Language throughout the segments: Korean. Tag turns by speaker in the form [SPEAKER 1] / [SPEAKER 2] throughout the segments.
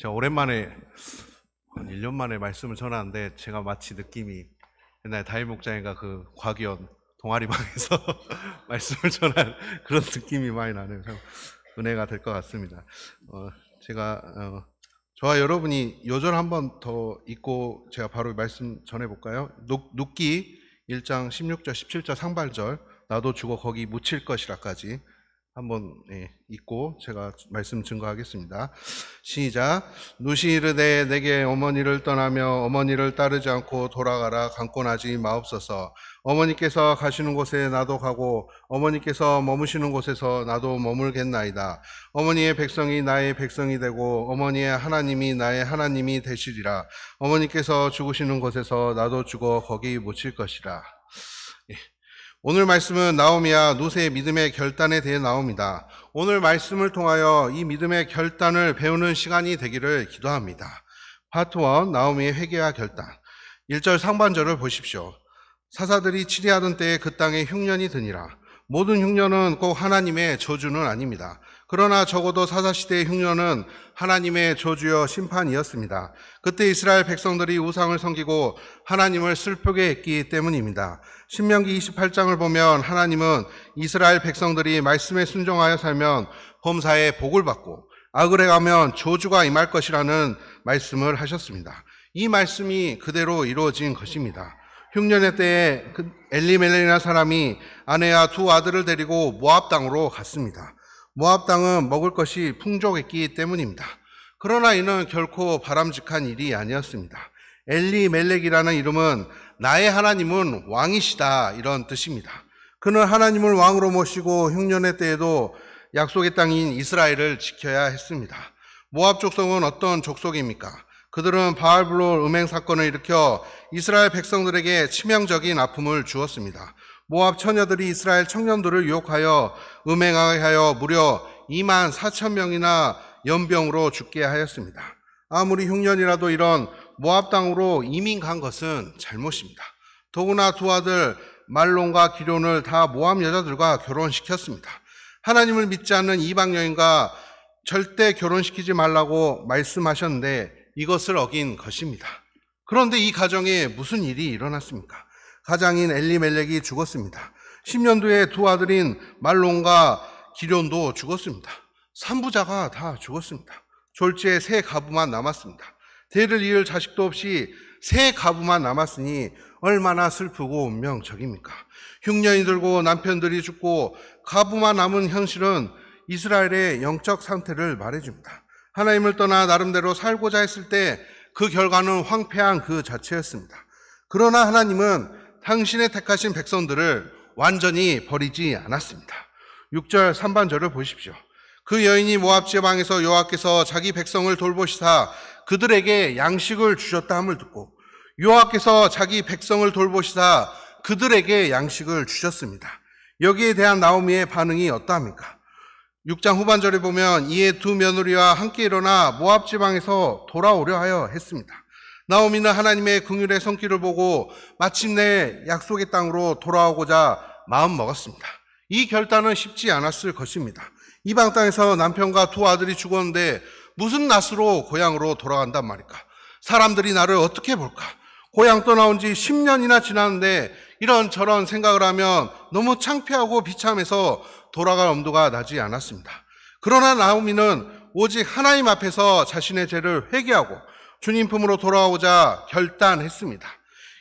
[SPEAKER 1] 제가 오랜만에 한 1년 만에 말씀을 전하는데 제가 마치 느낌이 옛날 다일 목장인가 그 과기원 동아리방에서 말씀을 전한 그런 느낌이 많이 나네요. 은혜가 될 것 같습니다. 어, 제가 어, 저와 여러분이 요절 한번 더 읽고 제가 바로 말씀 전해볼까요? 눕기 1장 16절 17절 상반절 나도 죽어 거기 묻힐 것이라까지 한번 예, 읽고 제가 말씀 증거하겠습니다. 시작. 누시 이르되 내게 어머니를 떠나며 어머니를 따르지 않고 돌아가라 강권하지 마옵소서. 어머니께서 가시는 곳에 나도 가고 어머니께서 머무시는 곳에서 나도 머물겠나이다. 어머니의 백성이 나의 백성이 되고 어머니의 하나님이 나의 하나님이 되시리라. 어머니께서 죽으시는 곳에서 나도 죽어 거기 묻힐 것이라. 오늘 말씀은 나오미와 노세의 믿음의 결단에 대해 나옵니다. 오늘 말씀을 통하여 이 믿음의 결단을 배우는 시간이 되기를 기도합니다. 파트 1 나오미의 회개와 결단 1절 상반절을 보십시오. 사사들이 치리하던 때에 그 땅에 흉년이 드니라 모든 흉년은 꼭 하나님의 저주는 아닙니다. 그러나 적어도 사사시대의 흉년은 하나님의 저주여 심판이었습니다. 그때 이스라엘 백성들이 우상을 섬기고 하나님을 슬프게 했기 때문입니다. 신명기 28장을 보면 하나님은 이스라엘 백성들이 말씀에 순종하여 살면 범사에 복을 받고 악을 행가면 저주가 임할 것이라는 말씀을 하셨습니다. 이 말씀이 그대로 이루어진 것입니다. 흉년의 때에 그 엘리멜레나 사람이 아내와 두 아들을 데리고 모압 땅으로 갔습니다. 모압 땅은 먹을 것이 풍족했기 때문입니다. 그러나 이는 결코 바람직한 일이 아니었습니다. 엘리 멜렉이라는 이름은 나의 하나님은 왕이시다 이런 뜻입니다. 그는 하나님을 왕으로 모시고 흉년의 때에도 약속의 땅인 이스라엘을 지켜야 했습니다. 모압 족속은 어떤 족속입니까? 그들은 바알블로 음행 사건을 일으켜 이스라엘 백성들에게 치명적인 아픔을 주었습니다. 모압 처녀들이 이스라엘 청년들을 유혹하여 음행하게 하여 무려 2만 4천 명이나 연병으로 죽게 하였습니다. 아무리 흉년이라도 이런 모압 땅으로 이민 간 것은 잘못입니다. 더구나 두 아들 말론과 기론을 다 모압 여자들과 결혼시켰습니다. 하나님을 믿지 않는 이방 여인과 절대 결혼시키지 말라고 말씀하셨는데 이것을 어긴 것입니다. 그런데 이 가정에 무슨 일이 일어났습니까? 가장인 엘리멜렉이 죽었습니다. 10년도에 두 아들인 말론과 기련도 죽었습니다. 산부자가 다 죽었습니다. 졸지에 세 가부만 남았습니다. 대를 이을 자식도 없이 세 가부만 남았으니 얼마나 슬프고 운명적입니까? 흉년이 들고 남편들이 죽고 가부만 남은 현실은 이스라엘의 영적 상태를 말해줍니다. 하나님을 떠나 나름대로 살고자 했을 때 그 결과는 황폐한 그 자체였습니다. 그러나 하나님은 당신의 택하신 백성들을 완전히 버리지 않았습니다. 6절 3반절을 보십시오. 그 여인이 모압 지방에서 여호와께서 자기 백성을 돌보시사 그들에게 양식을 주셨다 함을 듣고 여호와께서 자기 백성을 돌보시사 그들에게 양식을 주셨습니다. 여기에 대한 나오미의 반응이 어떠합니까? 6장 후반절에 보면 이에 두 며느리와 함께 일어나 모압 지방에서 돌아오려 하여 했습니다. 나오미는 하나님의 긍휼의 손길을 보고 마침내 약속의 땅으로 돌아오고자 마음 먹었습니다. 이 결단은 쉽지 않았을 것입니다. 이방 땅에서 남편과 두 아들이 죽었는데 무슨 낯으로 고향으로 돌아간단 말일까? 사람들이 나를 어떻게 볼까? 고향 떠나온 지 10년이나 지났는데 이런저런 생각을 하면 너무 창피하고 비참해서 돌아갈 엄두가 나지 않았습니다. 그러나 나오미는 오직 하나님 앞에서 자신의 죄를 회개하고 주님 품으로 돌아오자 결단했습니다.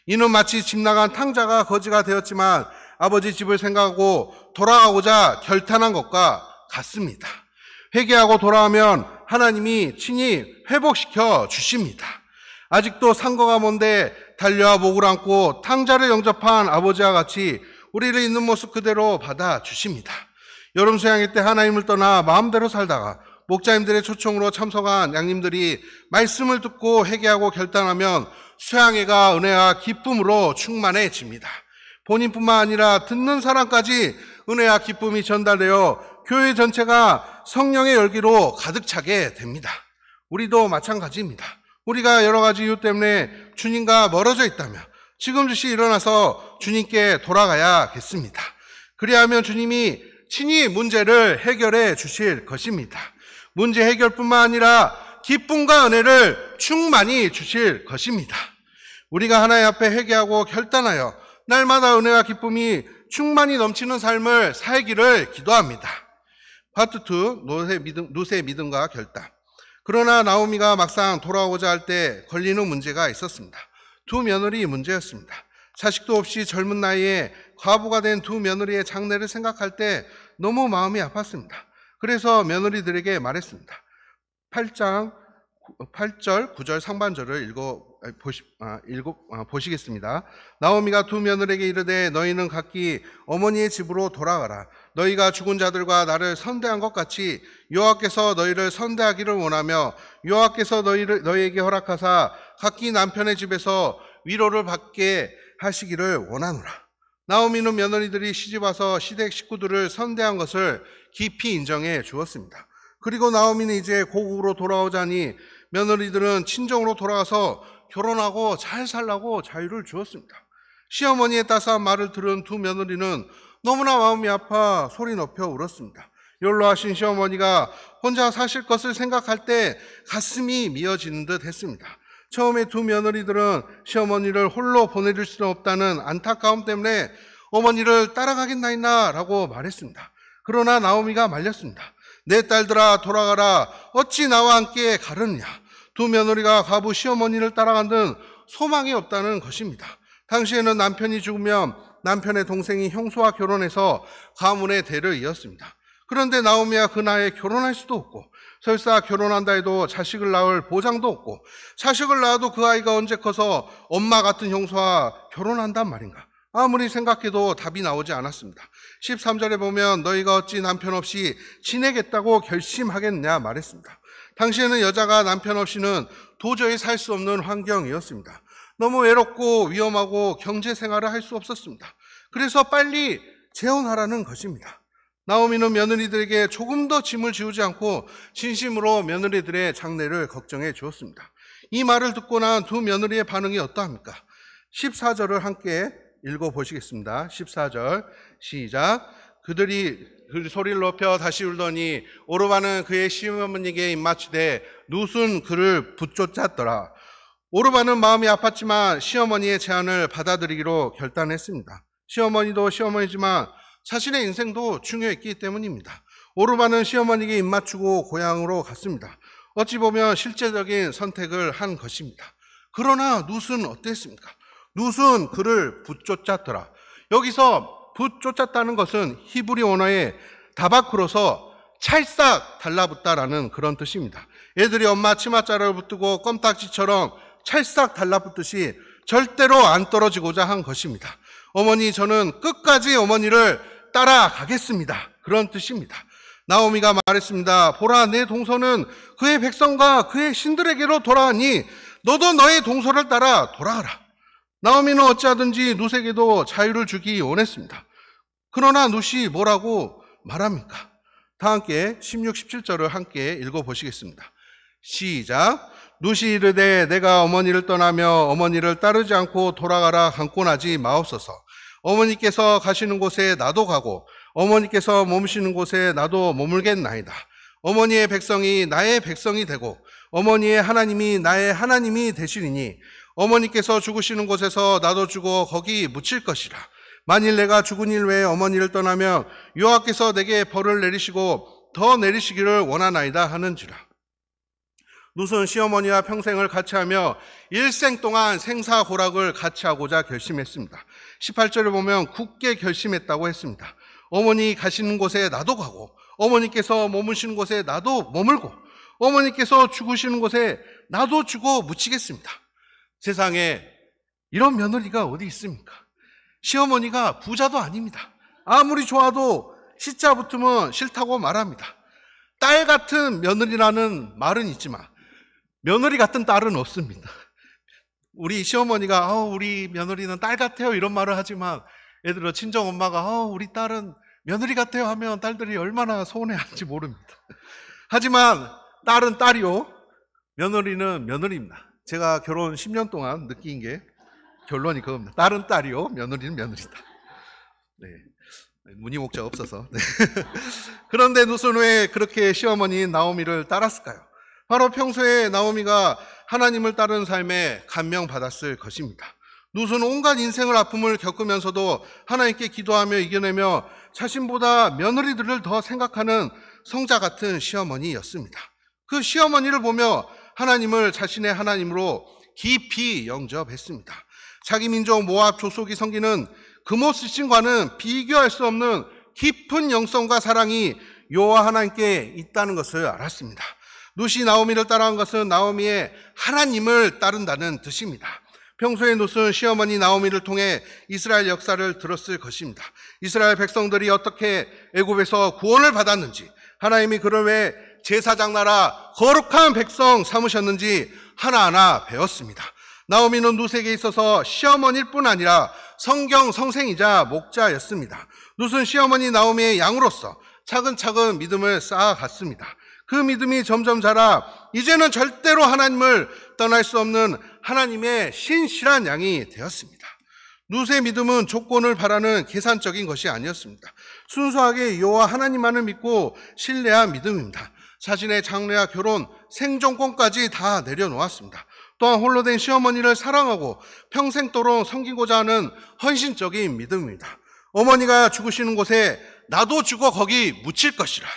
[SPEAKER 1] 이는 마치 집 나간 탕자가 거지가 되었지만 아버지 집을 생각하고 돌아가자 결단한 것과 같습니다. 회개하고 돌아오면 하나님이 친히 회복시켜 주십니다. 아직도 상거가 먼데 달려와 목을 안고 탕자를 영접한 아버지와 같이 우리를 있는 모습 그대로 받아 주십니다. 여름 수양회 때 하나님을 떠나 마음대로 살다가 목자님들의 초청으로 참석한 양님들이 말씀을 듣고 회개하고 결단하면 수양회가 은혜와 기쁨으로 충만해집니다. 본인뿐만 아니라 듣는 사람까지 은혜와 기쁨이 전달되어 교회 전체가 성령의 열기로 가득 차게 됩니다. 우리도 마찬가지입니다. 우리가 여러 가지 이유 때문에 주님과 멀어져 있다면 지금 즉시 일어나서 주님께 돌아가야겠습니다. 그리하면 주님이 친히 문제를 해결해 주실 것입니다. 문제 해결뿐만 아니라 기쁨과 은혜를 충만히 주실 것입니다. 우리가 하나의 앞에 회개하고 결단하여 날마다 은혜와 기쁨이 충만히 넘치는 삶을 살기를 기도합니다. 파트 2 노세 믿음, 노세 믿음과 결단. 그러나 나오미가 막상 돌아오자 할 때 걸리는 문제가 있었습니다. 두 며느리 문제였습니다. 자식도 없이 젊은 나이에 과부가 된 두 며느리의 장래를 생각할 때 너무 마음이 아팠습니다. 그래서 며느리들에게 말했습니다. 8장 8절, 9절 상반절을 읽어 보시, 아, 읽어 아, 보시겠습니다. 나오미가 두 며느리에게 이르되 너희는 각기 어머니의 집으로 돌아가라. 너희가 죽은 자들과 나를 선대한 것 같이 여호와께서 너희를 선대하기를 원하며 여호와께서 너희를 너희에게 허락하사 각기 남편의 집에서 위로를 받게 하시기를 원하노라. 나오미는 며느리들이 시집 와서 시댁 식구들을 선대한 것을 깊이 인정해 주었습니다. 그리고 나오미는 이제 고국으로 돌아오자니 며느리들은 친정으로 돌아와서 결혼하고 잘 살라고 자유를 주었습니다. 시어머니의 따스한 말을 들은 두 며느리는 너무나 마음이 아파 소리 높여 울었습니다. 연로하신 시어머니가 혼자 사실 것을 생각할 때 가슴이 미어지는 듯 했습니다. 처음에 두 며느리들은 시어머니를 홀로 보내줄 수는 없다는 안타까움 때문에 어머니를 따라가겠나이나 라고 말했습니다. 그러나 나오미가 말렸습니다. 내 딸들아 돌아가라 어찌 나와 함께 가느냐 두 며느리가 가부 시어머니를 따라간는 소망이 없다는 것입니다. 당시에는 남편이 죽으면 남편의 동생이 형수와 결혼해서 가문의 대를 이었습니다. 그런데 나오미야 그 나이에 결혼할 수도 없고 설사 결혼한다 해도 자식을 낳을 보장도 없고 자식을 낳아도 그 아이가 언제 커서 엄마 같은 형수와 결혼한단 말인가? 아무리 생각해도 답이 나오지 않았습니다. 13절에 보면 너희가 어찌 남편 없이 지내겠다고 결심하겠냐 말했습니다. 당시에는 여자가 남편 없이는 도저히 살 수 없는 환경이었습니다. 너무 외롭고 위험하고 경제 생활을 할 수 없었습니다. 그래서 빨리 재혼하라는 것입니다. 나오미는 며느리들에게 조금 더 짐을 지우지 않고 진심으로 며느리들의 장래를 걱정해 주었습니다. 이 말을 듣고 난 두 며느리의 반응이 어떠합니까? 14절을 함께 읽어 보시겠습니다. 14절 시작. 그들이 그 소리를 높여 다시 울더니 오르반은 그의 시어머니에게 입맞추되 누순 그를 붙쫓았더라. 오르반은 마음이 아팠지만 시어머니의 제안을 받아들이기로 결단했습니다. 시어머니도 시어머니지만 자신의 인생도 중요했기 때문입니다. 오르반은 시어머니에게 입맞추고 고향으로 갔습니다. 어찌 보면 실제적인 선택을 한 것입니다. 그러나 누순 어땠습니까? 누순 그를 붙쫓았더라. 여기서 붙쫓았다는 것은 히브리 언어의 다바크로서 찰싹 달라붙다라는 그런 뜻입니다. 애들이 엄마 치마자를 붙들고 껌딱지처럼 찰싹 달라붙듯이 절대로 안 떨어지고자 한 것입니다. 어머니, 저는 끝까지 어머니를 따라가겠습니다. 그런 뜻입니다. 나오미가 말했습니다. 보라, 내 동서는 그의 백성과 그의 신들에게로 돌아가니 너도 너의 동서를 따라 돌아가라. 나오미는 어찌하든지 누세에게도 자유를 주기 원했습니다. 그러나 누시 뭐라고 말합니까? 다 함께 16, 17절을 함께 읽어보시겠습니다. 시작. 누시 이르되 내가 어머니를 떠나며 어머니를 따르지 않고 돌아가라 강권하지 마옵소서. 어머니께서 가시는 곳에 나도 가고 어머니께서 몸쉬는 곳에 나도 머물겠나이다. 어머니의 백성이 나의 백성이 되고 어머니의 하나님이 나의 하나님이 되시리니 어머니께서 죽으시는 곳에서 나도 죽어 거기 묻힐 것이라. 만일 내가 죽은 일 외에 어머니를 떠나면 여호와께서 내게 벌을 내리시고 더 내리시기를 원하나이다 하는지라. 룻은 시어머니와 평생을 같이 하며 일생 동안 생사고락을 같이 하고자 결심했습니다. 18절을 보면 굳게 결심했다고 했습니다. 어머니 가시는 곳에 나도 가고, 어머니께서 머무시는 곳에 나도 머물고, 어머니께서 죽으시는 곳에 나도 죽어 묻히겠습니다. 세상에 이런 며느리가 어디 있습니까? 시어머니가 부자도 아닙니다. 아무리 좋아도 시자 붙으면 싫다고 말합니다. 딸 같은 며느리라는 말은 있지만 며느리 같은 딸은 없습니다. 우리 시어머니가 어, 우리 며느리는 딸 같아요 이런 말을 하지만 예를 들어 친정 엄마가 어, 우리 딸은 며느리 같아요 하면 딸들이 얼마나 서운해하는지 모릅니다. 하지만 딸은 딸이요 며느리는 며느리입니다. 제가 결혼 10년 동안 느낀 게 결론이 그겁니다. 딸은 딸이요 며느리는 며느리다. 네. 문늬목자 없어서. 네. 그런데 무슨 왜 그렇게 시어머니 나오미를 따랐을까요? 바로 평소에 나오미가 하나님을 따르는 삶에 감명받았을 것입니다. 룻은 온갖 인생을 아픔을 겪으면서도 하나님께 기도하며 이겨내며 자신보다 며느리들을 더 생각하는 성자 같은 시어머니였습니다. 그 시어머니를 보며 하나님을 자신의 하나님으로 깊이 영접했습니다. 자기 민족 모압 조속이 섬기는 금모스 신과는 비교할 수 없는 깊은 영성과 사랑이 요호와 하나님께 있다는 것을 알았습니다. 룻이 나오미를 따라한 것은 나오미의 하나님을 따른다는 뜻입니다. 평소에 룻은 시어머니 나오미를 통해 이스라엘 역사를 들었을 것입니다. 이스라엘 백성들이 어떻게 애굽에서 구원을 받았는지 하나님이 그를 왜 제사장 나라 거룩한 백성 삼으셨는지 하나하나 배웠습니다. 나오미는 룻에게 있어서 시어머니일 뿐 아니라 성경 성생이자 목자였습니다. 룻은 시어머니 나오미의 양으로서 차근차근 믿음을 쌓아갔습니다. 그 믿음이 점점 자라 이제는 절대로 하나님을 떠날 수 없는 하나님의 신실한 양이 되었습니다. 누세 믿음은 조건을 바라는 계산적인 것이 아니었습니다. 순수하게 여호와 하나님만을 믿고 신뢰한 믿음입니다. 자신의 장래와 결혼, 생존권까지 다 내려놓았습니다. 또한 홀로 된 시어머니를 사랑하고 평생도록 섬기고자 하는 헌신적인 믿음입니다. 어머니가 죽으시는 곳에 나도 죽어 거기 묻힐 것이라.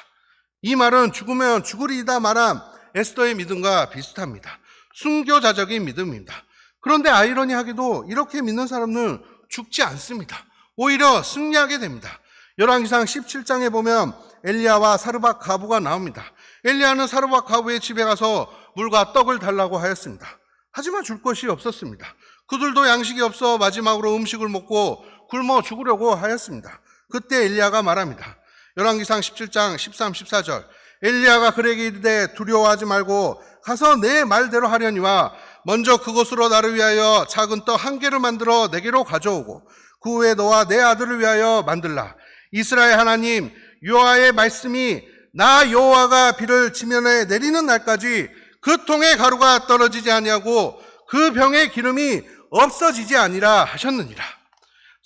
[SPEAKER 1] 이 말은 죽으면 죽으리다 말함 에스더의 믿음과 비슷합니다. 순교자적인 믿음입니다. 그런데 아이러니하게도 이렇게 믿는 사람은 죽지 않습니다. 오히려 승리하게 됩니다. 열왕기상 17장에 보면 엘리야와 사르밧 가부가 나옵니다. 엘리야는 사르밧 가부의 집에 가서 물과 떡을 달라고 하였습니다. 하지만 줄 것이 없었습니다. 그들도 양식이 없어 마지막으로 음식을 먹고 굶어 죽으려고 하였습니다. 그때 엘리야가 말합니다. 열왕기상 17장 13, 14절 엘리야가 그에게 이르되 두려워하지 말고 가서 내 말대로 하려니와 먼저 그곳으로 나를 위하여 작은 떡 한 개를 만들어 내게로 가져오고 그 후에 너와 내 아들을 위하여 만들라 이스라엘 하나님 요하의 말씀이 나 여호와가 비를 지면에 내리는 날까지 그 통에 가루가 떨어지지 아니하고 그 병의 기름이 없어지지 아니라 하셨느니라.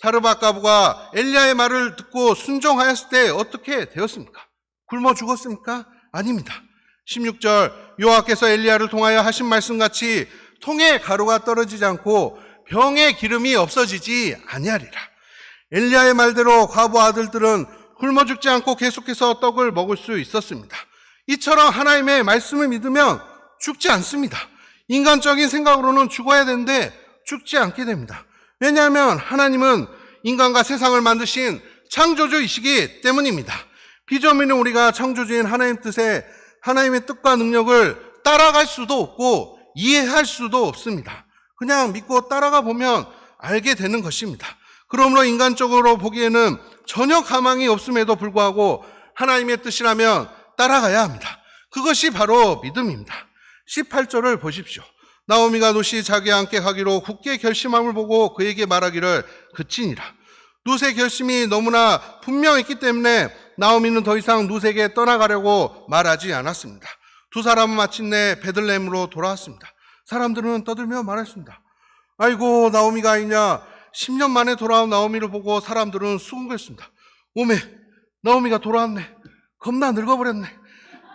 [SPEAKER 1] 사르바가부가 엘리야의 말을 듣고 순종하였을 때 어떻게 되었습니까? 굶어 죽었습니까? 아닙니다. 16절 요하께서 엘리야를 통하여 하신 말씀 같이 통에 가루가 떨어지지 않고 병에 기름이 없어지지 아니하리라. 엘리야의 말대로 과부 아들들은 굶어 죽지 않고 계속해서 떡을 먹을 수 있었습니다. 이처럼 하나님의 말씀을 믿으면 죽지 않습니다. 인간적인 생각으로는 죽어야 되는데 죽지 않게 됩니다. 왜냐하면 하나님은 인간과 세상을 만드신 창조주이시기 때문입니다. 비전민은 우리가 창조주인 하나님 뜻에 하나님의 뜻과 능력을 따라갈 수도 없고 이해할 수도 없습니다. 그냥 믿고 따라가 보면 알게 되는 것입니다. 그러므로 인간적으로 보기에는 전혀 가망이 없음에도 불구하고 하나님의 뜻이라면 따라가야 합니다. 그것이 바로 믿음입니다. 18절을 보십시오. 나오미가 롯이 자기와 함께 가기로 굳게 결심함을 보고 그에게 말하기를 그치니라. 롯세 결심이 너무나 분명했기 때문에 나오미는 더 이상 롯에게 떠나가려고 말하지 않았습니다. 두 사람은 마침내 베들렘으로 돌아왔습니다. 사람들은 떠들며 말했습니다. 아이고 나오미가 아니냐. 10년 만에 돌아온 나오미를 보고 사람들은 수군거렸습니다. 오메 나오미가 돌아왔네. 겁나 늙어버렸네.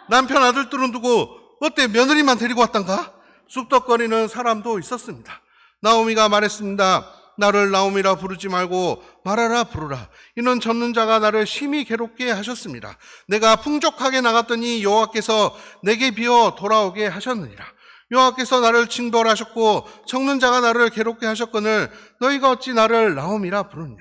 [SPEAKER 1] 남편 아들들은 두고 어때 며느리만 데리고 왔단가? 쑥덕거리는 사람도 있었습니다. 나오미가 말했습니다. 나를 나오미라 부르지 말고 말하라 부르라. 이는 젊는 자가 나를 심히 괴롭게 하셨습니다. 내가 풍족하게 나갔더니 여호와께서 내게 비어 돌아오게 하셨느니라. 여호와께서 나를 징벌하셨고 청는 자가 나를 괴롭게 하셨거늘 너희가 어찌 나를 나오미라 부르냐.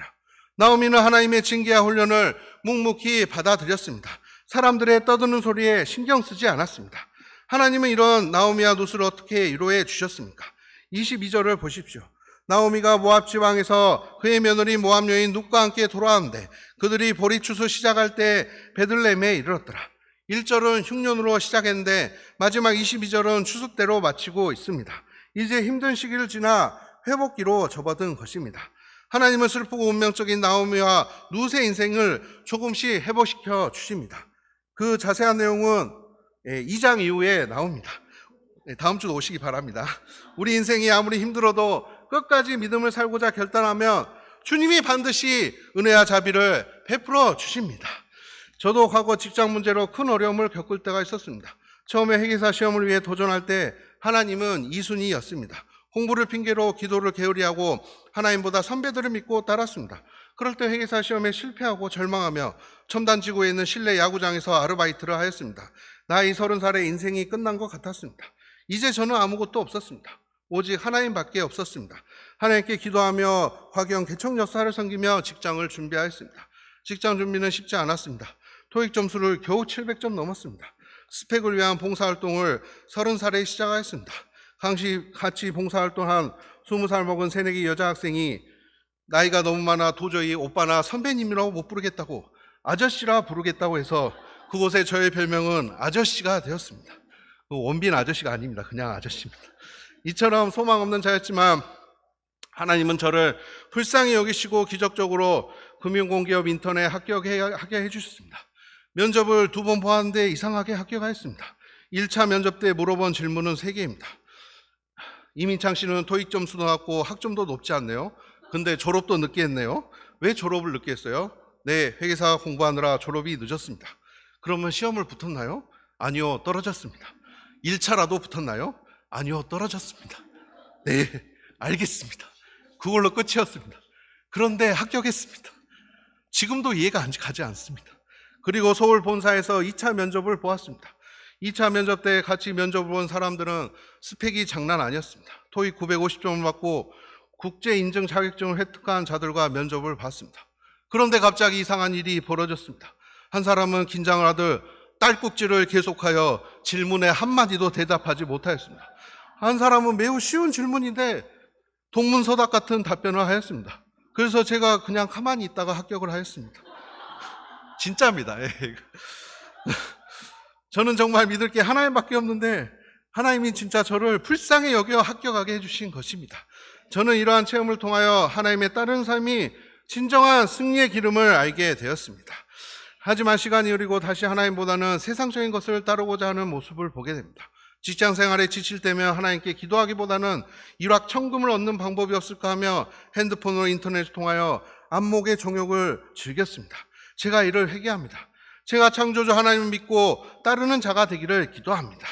[SPEAKER 1] 나오미는 하나님의 징계와 훈련을 묵묵히 받아들였습니다. 사람들의 떠드는 소리에 신경 쓰지 않았습니다. 하나님은 이런 나오미와 롯을 어떻게 위로해 주셨습니까? 22절을 보십시오. 나오미가 모압 지방에서 그의 며느리 모압 여인 눕과 함께 돌아왔는데 그들이 보리추수 시작할 때 베들레헴에 이르렀더라. 1절은 흉년으로 시작했는데 마지막 22절은 추수대로 마치고 있습니다. 이제 힘든 시기를 지나 회복기로 접어든 것입니다. 하나님은 슬프고 운명적인 나오미와 누세 인생을 조금씩 회복시켜 주십니다. 그 자세한 내용은 2장 예, 이후에 나옵니다. 예, 다음 주도 오시기 바랍니다. 우리 인생이 아무리 힘들어도 끝까지 믿음을 살고자 결단하면 주님이 반드시 은혜와 자비를 베풀어 주십니다. 저도 과거 직장 문제로 큰 어려움을 겪을 때가 있었습니다. 처음에 회계사 시험을 위해 도전할 때 하나님은 이순이였습니다. 공부를 핑계로 기도를 게으리하고 하나님보다 선배들을 믿고 따랐습니다. 그럴 때 회계사 시험에 실패하고 절망하며 첨단 지구에 있는 실내 야구장에서 아르바이트를 하였습니다. 나이 서른 살의 인생이 끝난 것 같았습니다. 이제 저는 아무것도 없었습니다. 오직 하나님밖에 없었습니다. 하나님께 기도하며 화경 개척 역사를 섬기며 직장을 준비하였습니다. 직장 준비는 쉽지 않았습니다. 토익 점수를 겨우 700점 넘었습니다. 스펙을 위한 봉사활동을 30살에 시작하였습니다. 같이 봉사활동한 20살 먹은 새내기 여자 학생이 나이가 너무 많아 도저히 오빠나 선배님이라고 못 부르겠다고 아저씨라 부르겠다고 해서 그곳에 저의 별명은 아저씨가 되었습니다. 그 원빈 아저씨가 아닙니다. 그냥 아저씨입니다. 이처럼 소망 없는 자였지만 하나님은 저를 불쌍히 여기시고 기적적으로 금융공기업 인턴에 합격하게 해주셨습니다. 면접을 두 번 보았는데 이상하게 합격하였습니다. 1차 면접 때 물어본 질문은 3개입니다. 이민창 씨는 토익 점수도 낮고 학점도 높지 않네요. 근데 졸업도 늦게 했네요. 왜 졸업을 늦게 했어요? 네, 회계사 공부하느라 졸업이 늦었습니다. 그러면 시험을 붙었나요? 아니요, 떨어졌습니다. 1차라도 붙었나요? 아니요, 떨어졌습니다. 네, 알겠습니다. 그걸로 끝이었습니다. 그런데 합격했습니다. 지금도 이해가 가지 않습니다. 그리고 서울 본사에서 2차 면접을 보았습니다. 2차 면접 때 같이 면접을 본 사람들은 스펙이 장난 아니었습니다. 토익 950점을 받고 국제 인증 자격증을 획득한 자들과 면접을 봤습니다. 그런데 갑자기 이상한 일이 벌어졌습니다. 한 사람은 긴장을 하듯 딸꾹질을 계속하여 질문에 한마디도 대답하지 못하였습니다. 한 사람은 매우 쉬운 질문인데 동문서답 같은 답변을 하였습니다. 그래서 제가 그냥 가만히 있다가 합격을 하였습니다. 진짜입니다. 예, 저는 정말 믿을 게 하나님밖에 없는데 하나님이 진짜 저를 불쌍히 여겨 합격하게 해주신 것입니다. 저는 이러한 체험을 통하여 하나님의 다른 삶이 진정한 승리의 기름을 알게 되었습니다. 하지만 시간이 흐리고 다시 하나님보다는 세상적인 것을 따르고자 하는 모습을 보게 됩니다. 직장 생활에 지칠 때면 하나님께 기도하기보다는 일확천금을 얻는 방법이 없을까 하며 핸드폰으로 인터넷을 통하여 안목의 종욕을 즐겼습니다. 제가 이를 회개합니다. 제가 창조주 하나님을 믿고 따르는 자가 되기를 기도합니다.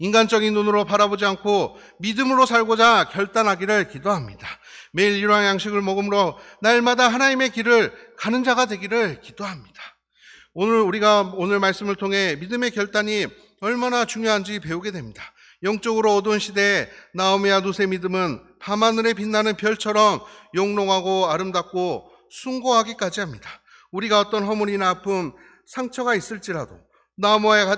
[SPEAKER 1] 인간적인 눈으로 바라보지 않고 믿음으로 살고자 결단하기를 기도합니다. 매일 일왕 양식을 먹음으로 날마다 하나님의 길을 가는 자가 되기를 기도합니다. 오늘 우리가 오늘 말씀을 통해 믿음의 결단이 얼마나 중요한지 배우게 됩니다. 영적으로 어두운 시대에 나오미와 룻의 믿음은 밤하늘에 빛나는 별처럼 용롱하고 아름답고 숭고하기까지 합니다. 우리가 어떤 허물이나 아픔, 상처가 있을지라도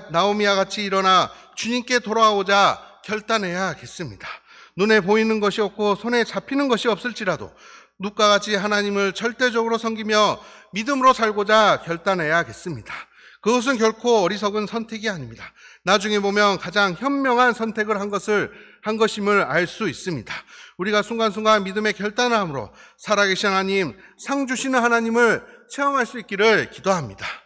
[SPEAKER 1] 나오미와 같이 일어나 주님께 돌아오자 결단해야겠습니다. 눈에 보이는 것이 없고 손에 잡히는 것이 없을지라도 누가 같이 하나님을 절대적으로 섬기며 믿음으로 살고자 결단해야겠습니다. 그것은 결코 어리석은 선택이 아닙니다. 나중에 보면 가장 현명한 선택을 한 것을 한 것임을 알 수 있습니다. 우리가 순간순간 믿음의 결단을 함으로 살아계신 하나님, 상 주시는 하나님을 체험할 수 있기를 기도합니다.